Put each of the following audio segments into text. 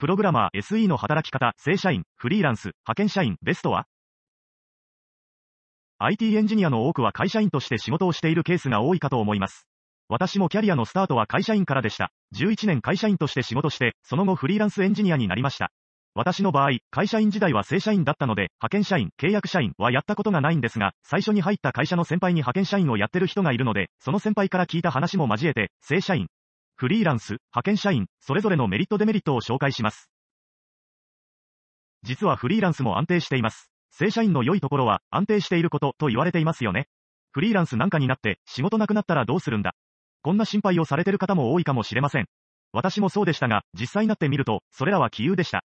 プログラマー SE の働き方、正社員、フリーランス、派遣社員、ベストは ?IT エンジニアの多くは会社員として仕事をしているケースが多いかと思います。私もキャリアのスタートは会社員からでした。11年会社員として仕事して、その後フリーランスエンジニアになりました。私の場合、会社員時代は正社員だったので、派遣社員、契約社員はやったことがないんですが、最初に入った会社の先輩に派遣社員をやってる人がいるので、その先輩から聞いた話も交えて、正社員、フリーランス、派遣社員、それぞれのメリットデメリットを紹介します。実はフリーランスも安定しています。正社員の良いところは安定していることと言われていますよね。フリーランスなんかになって仕事なくなったらどうするんだ。こんな心配をされてる方も多いかもしれません。私もそうでしたが、実際になってみると、それらは杞憂でした。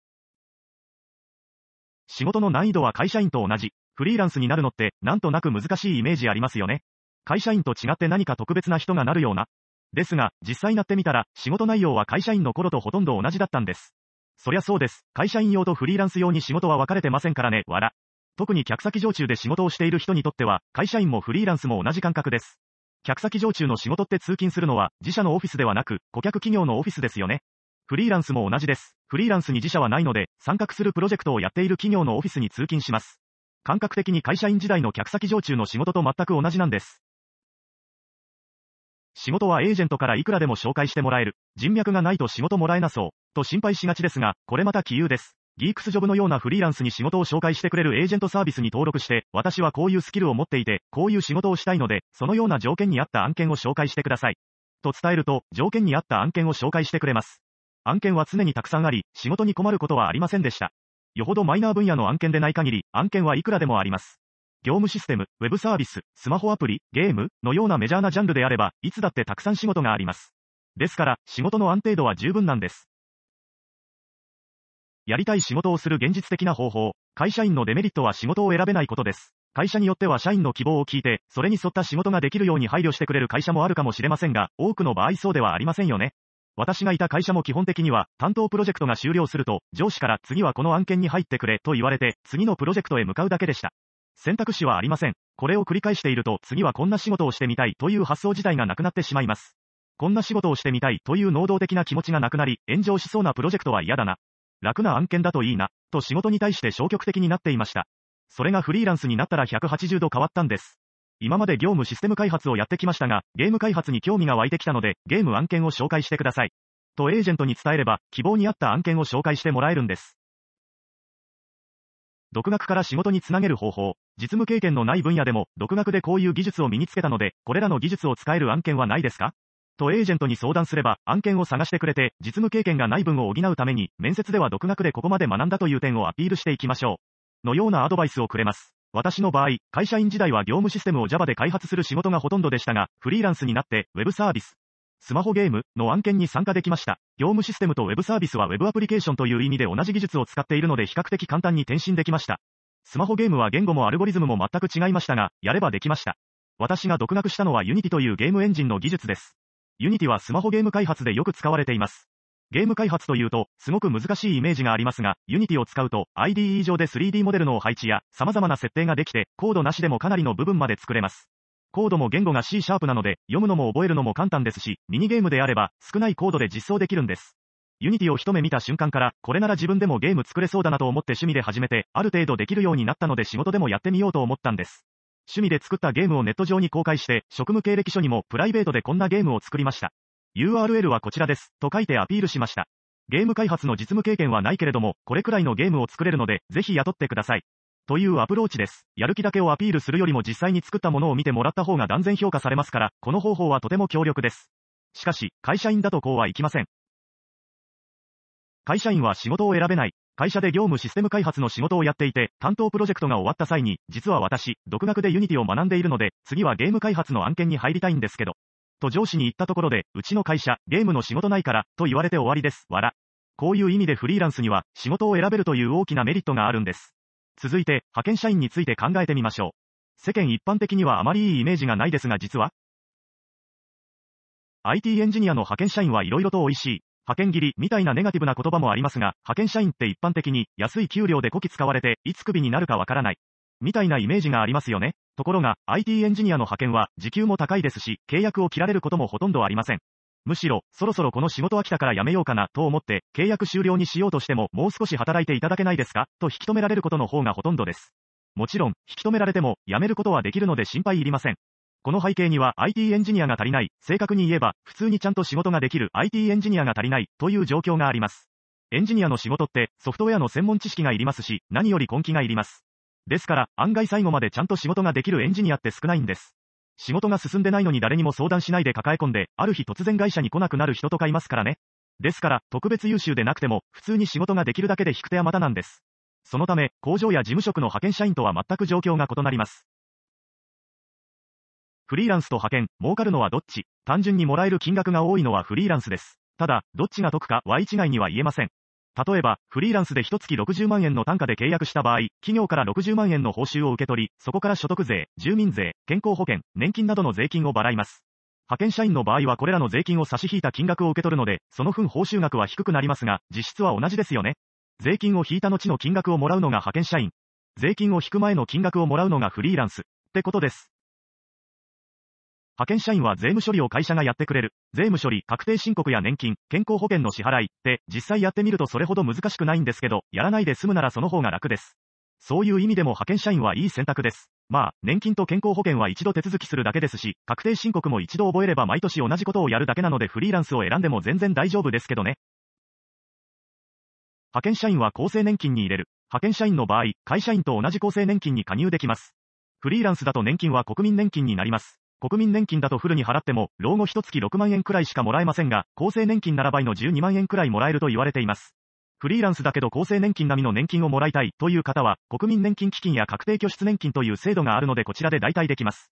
仕事の難易度は会社員と同じ。フリーランスになるのって、なんとなく難しいイメージありますよね。会社員と違って何か特別な人がなるような、ですが、実際なってみたら、仕事内容は会社員の頃とほとんど同じだったんです。そりゃそうです。会社員用とフリーランス用に仕事は分かれてませんからね、わら。特に客先常駐で仕事をしている人にとっては、会社員もフリーランスも同じ感覚です。客先常駐の仕事って通勤するのは、自社のオフィスではなく、顧客企業のオフィスですよね。フリーランスも同じです。フリーランスに自社はないので、参画するプロジェクトをやっている企業のオフィスに通勤します。感覚的に会社員時代の客先常駐の仕事と全く同じなんです。仕事はエージェントからいくらでも紹介してもらえる。人脈がないと仕事もらえなそう。と心配しがちですが、これまた杞憂です。ギークスジョブのようなフリーランスに仕事を紹介してくれるエージェントサービスに登録して、私はこういうスキルを持っていて、こういう仕事をしたいので、そのような条件に合った案件を紹介してください。と伝えると、条件に合った案件を紹介してくれます。案件は常にたくさんあり、仕事に困ることはありませんでした。よほどマイナー分野の案件でない限り、案件はいくらでもあります。業務システム、ウェブサービス、スマホアプリ、ゲームのようなメジャーなジャンルであれば、いつだってたくさん仕事があります。ですから、仕事の安定度は十分なんです。やりたい仕事をする現実的な方法、会社員のデメリットは仕事を選べないことです。会社によっては社員の希望を聞いて、それに沿った仕事ができるように配慮してくれる会社もあるかもしれませんが、多くの場合そうではありませんよね。私がいた会社も基本的には、担当プロジェクトが終了すると、上司から次はこの案件に入ってくれと言われて、次のプロジェクトへ向かうだけでした。選択肢はありません。これを繰り返していると次はこんな仕事をしてみたいという発想自体がなくなってしまいます。こんな仕事をしてみたいという能動的な気持ちがなくなり、炎上しそうなプロジェクトは嫌だな。楽な案件だといいな、と仕事に対して消極的になっていました。それがフリーランスになったら180度変わったんです。今まで業務システム開発をやってきましたが、ゲーム開発に興味が湧いてきたので、ゲーム案件を紹介してください。とエージェントに伝えれば、希望に合った案件を紹介してもらえるんです。独学から仕事につなげる方法。実務経験のない分野でも、独学でこういう技術を身につけたので、これらの技術を使える案件はないですかとエージェントに相談すれば、案件を探してくれて、実務経験がない分を補うために、面接では独学でここまで学んだという点をアピールしていきましょう。のようなアドバイスをくれます。私の場合、会社員時代は業務システムを Java で開発する仕事がほとんどでしたが、フリーランスになって、Web サービス、スマホゲームの案件に参加できました。業務システムと Web サービスは Web アプリケーションという意味で同じ技術を使っているので比較的簡単に転身できました。スマホゲームは言語もアルゴリズムも全く違いましたが、やればできました。私が独学したのは Unity というゲームエンジンの技術です。Unity はスマホゲーム開発でよく使われています。ゲーム開発というと、すごく難しいイメージがありますが、Unity を使うと、IDE 上で 3D モデルの配置や、様々な設定ができて、コードなしでもかなりの部分まで作れます。コードも言語が C シャープなので、読むのも覚えるのも簡単ですし、ミニゲームであれば、少ないコードで実装できるんです。ユニティを一目見た瞬間から、これなら自分でもゲーム作れそうだなと思って趣味で始めて、ある程度できるようになったので仕事でもやってみようと思ったんです。趣味で作ったゲームをネット上に公開して、職務経歴書にもプライベートでこんなゲームを作りました。URL はこちらです、と書いてアピールしました。ゲーム開発の実務経験はないけれども、これくらいのゲームを作れるので、ぜひ雇ってください。というアプローチです。やる気だけをアピールするよりも実際に作ったものを見てもらった方が断然評価されますから、この方法はとても強力です。しかし、会社員だとこうはいきません。会社員は仕事を選べない。会社で業務システム開発の仕事をやっていて、担当プロジェクトが終わった際に、実は私、独学で Unity を学んでいるので、次はゲーム開発の案件に入りたいんですけど。と上司に言ったところで、うちの会社、ゲームの仕事ないから、と言われて終わりです。わら。こういう意味でフリーランスには、仕事を選べるという大きなメリットがあるんです。続いて、派遣社員について考えてみましょう。世間一般的にはあまりいいイメージがないですが実は ?IT エンジニアの派遣社員は色々と美味しい、派遣切りみたいなネガティブな言葉もありますが、派遣社員って一般的に安い給料でこき使われて、いつクビになるかわからない。みたいなイメージがありますよね。ところが、IT エンジニアの派遣は時給も高いですし、契約を切られることもほとんどありません。むしろ、そろそろこの仕事飽きたから辞めようかな、と思って、契約終了にしようとしても、もう少し働いていただけないですか、と引き止められることの方がほとんどです。もちろん、引き止められても、辞めることはできるので心配いりません。この背景には IT エンジニアが足りない、正確に言えば、普通にちゃんと仕事ができる IT エンジニアが足りない、という状況があります。エンジニアの仕事って、ソフトウェアの専門知識がいりますし、何より根気がいります。ですから、案外最後までちゃんと仕事ができるエンジニアって少ないんです。仕事が進んでないのに誰にも相談しないで抱え込んで、ある日突然会社に来なくなる人とかいますからね。ですから、特別優秀でなくても、普通に仕事ができるだけで引く手はまたなんです。そのため、工場や事務職の派遣社員とは全く状況が異なります。フリーランスと派遣、儲かるのはどっち単純にもらえる金額が多いのはフリーランスです。ただ、どっちが得かは一概には言えません。例えば、フリーランスで1月60万円の単価で契約した場合、企業から60万円の報酬を受け取り、そこから所得税、住民税、健康保険、年金などの税金を払います。派遣社員の場合はこれらの税金を差し引いた金額を受け取るので、その分報酬額は低くなりますが、実質は同じですよね。税金を引いた後の金額をもらうのが派遣社員。税金を引く前の金額をもらうのがフリーランス。ってことです。派遣社員は税務処理を会社がやってくれる。税務処理、確定申告や年金、健康保険の支払いって、実際やってみるとそれほど難しくないんですけど、やらないで済むならその方が楽です。そういう意味でも派遣社員はいい選択です。まあ、年金と健康保険は一度手続きするだけですし、確定申告も一度覚えれば毎年同じことをやるだけなのでフリーランスを選んでも全然大丈夫ですけどね。派遣社員は厚生年金に入れる。派遣社員の場合、会社員と同じ厚生年金に加入できます。フリーランスだと年金は国民年金になります。国民年金だとフルに払っても、老後一月6万円くらいしかもらえませんが、厚生年金なら倍の12万円くらいもらえると言われています。フリーランスだけど厚生年金並みの年金をもらいたいという方は、国民年金基金や確定拠出年金という制度があるのでこちらで代替できます。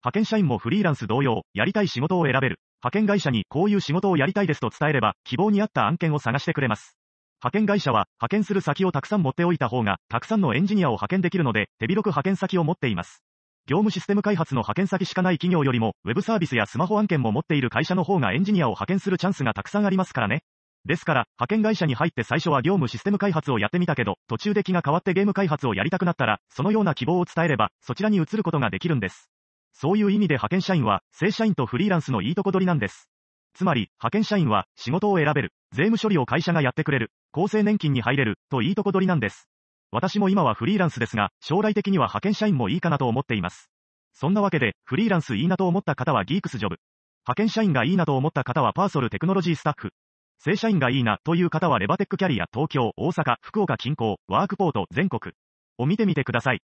派遣社員もフリーランス同様、やりたい仕事を選べる。派遣会社にこういう仕事をやりたいですと伝えれば、希望に合った案件を探してくれます。派遣会社は、派遣する先をたくさん持っておいた方が、たくさんのエンジニアを派遣できるので、手広く派遣先を持っています。業務システム開発の派遣先しかない企業よりも、ウェブサービスやスマホ案件も持っている会社の方がエンジニアを派遣するチャンスがたくさんありますからね。ですから、派遣会社に入って最初は業務システム開発をやってみたけど、途中で気が変わってゲーム開発をやりたくなったら、そのような希望を伝えれば、そちらに移ることができるんです。そういう意味で派遣社員は、正社員とフリーランスのいいとこ取りなんです。つまり、派遣社員は、仕事を選べる、税務処理を会社がやってくれる、厚生年金に入れる、といいとこ取りなんです。私も今はフリーランスですが、将来的には派遣社員もいいかなと思っています。そんなわけで、フリーランスいいなと思った方はギークスジョブ。派遣社員がいいなと思った方はパーソルテクノロジースタッフ。正社員がいいなという方はレバテックキャリア東京、大阪、福岡近郊、ワークポート、全国を見てみてください。